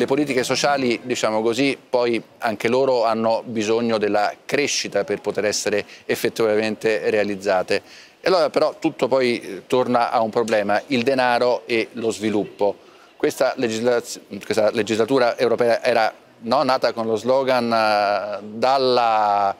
Le politiche sociali, diciamo così, poi anche loro hanno bisogno della crescita per poter essere effettivamente realizzate. E allora però tutto poi eh, torna a un problema, il denaro e lo sviluppo. Questa, questa legislatura europea era no, nata con lo slogan eh, dalla,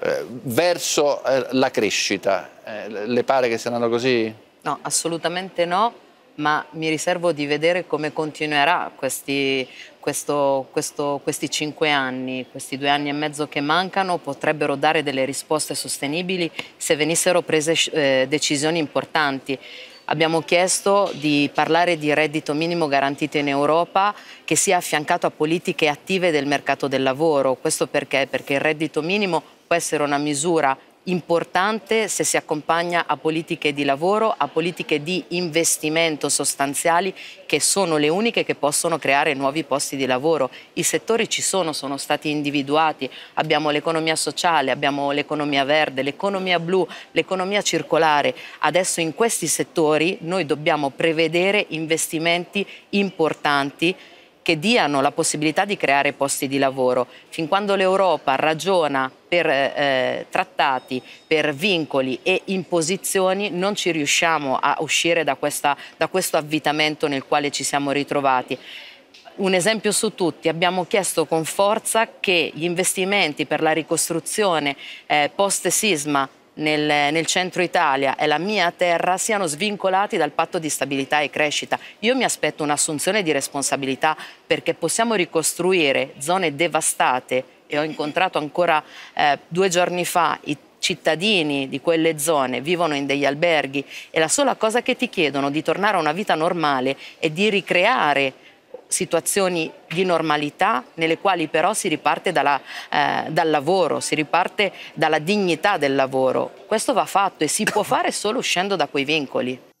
eh, verso eh, la crescita. Eh, le pare che saranno così? No, assolutamente no ma mi riservo di vedere come continuerà questi, questo, questo, questi cinque anni, questi due anni e mezzo che mancano, potrebbero dare delle risposte sostenibili se venissero prese eh, decisioni importanti. Abbiamo chiesto di parlare di reddito minimo garantito in Europa che sia affiancato a politiche attive del mercato del lavoro. Questo perché? Perché il reddito minimo può essere una misura importante se si accompagna a politiche di lavoro, a politiche di investimento sostanziali che sono le uniche che possono creare nuovi posti di lavoro. I settori ci sono, sono stati individuati, abbiamo l'economia sociale, abbiamo l'economia verde, l'economia blu, l'economia circolare. Adesso in questi settori noi dobbiamo prevedere investimenti importanti che diano la possibilità di creare posti di lavoro. Fin quando l'Europa ragiona per eh, eh, trattati, per vincoli e imposizioni non ci riusciamo a uscire da, questa, da questo avvitamento nel quale ci siamo ritrovati un esempio su tutti, abbiamo chiesto con forza che gli investimenti per la ricostruzione eh, post sisma nel, nel, centro Italia e la mia terra siano svincolati dal patto di stabilità e crescita. Io mi aspetto un'assunzione di responsabilità perché possiamo ricostruire zone devastate e ho incontrato ancora eh, due giorni fa i cittadini di quelle zone vivono in degli alberghi e la sola cosa che ti chiedono di tornare a una vita normale è di ricreare situazioni di normalità nelle quali però si riparte dalla, eh, dal lavoro, si riparte dalla dignità del lavoro. Questo va fatto e si può fare solo uscendo da quei vincoli.